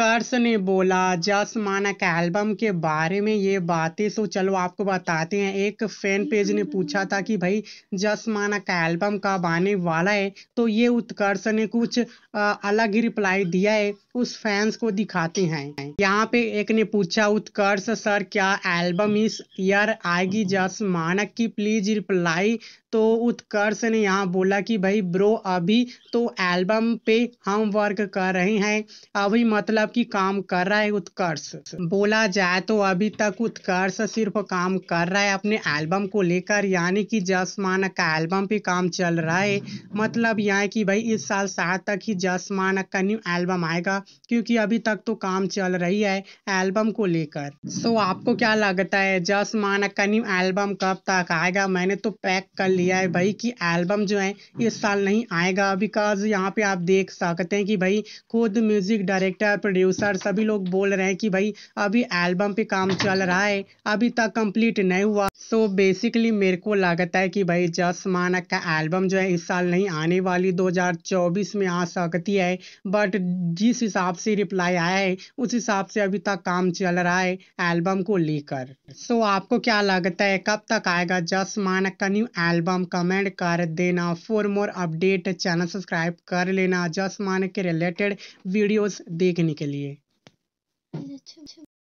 कर्स ने बोला जस मानक एल्बम के बारे में ये बातें सो तो चलो आपको बताते हैं एक फैन पेज ने पूछा था कि भाई जस मानक एल्बम कब आने वाला है तो ये उत्कर्ष ने कुछ आ, अलग ही रिप्लाई दिया है उस फैंस को दिखाते हैं यहाँ पे एक ने पूछा उत्कर्ष सर क्या एल्बम इस ईयर आएगी जस मानक की प्लीज रिप्लाई तो उत्कर्ष ने यहाँ बोला कि भाई ब्रो अभी तो एल्बम पे हम वर्क कर रहे हैं अभी मतलब कि काम कर रहा है उत्कर्ष बोला जाए तो अभी तक उत्कर्ष सिर्फ काम कर रहा है अपने एल्बम को लेकर यानी कि जसमान का एल्बम पे काम चल रहा है मतलब यह कि भाई इस साल शायद तक ही जसमान का न्यू एल्बम आएगा क्योंकि अभी तक तो काम चल रही है एल्बम को लेकर सो आपको क्या लगता है जसमानक का न्यू एल्बम कब तक आएगा मैंने तो पैक कर लिया है भाई कि एल्बम जो है इस साल नहीं आएगा बिकॉज यहाँ पे आप देख सकते हैं कि भाई खुद म्यूजिक डायरेक्टर प्रोड्यूसर सभी लोग बोल रहे हैं कि भाई अभी एल्बम पे काम चल रहा है अभी तक कंप्लीट नहीं हुआ सो so बेसिकली मेरे को लगता है कि भाई जस मानक का एल्बम जो है इस साल नहीं आने वाली 2024 में आ सकती है बट जिस हिसाब से रिप्लाई आया है उस हिसाब से अभी तक काम चल रहा है एल्बम को लेकर सो so आपको क्या लगता है कब तक आएगा जस मानक का न्यू एल्बम एल्बम कमेंट कर देना for more update channel subscribe कर लेना जसमान के रिलेटेड वीडियोस देखने के लिए अच्छा, अच्छा।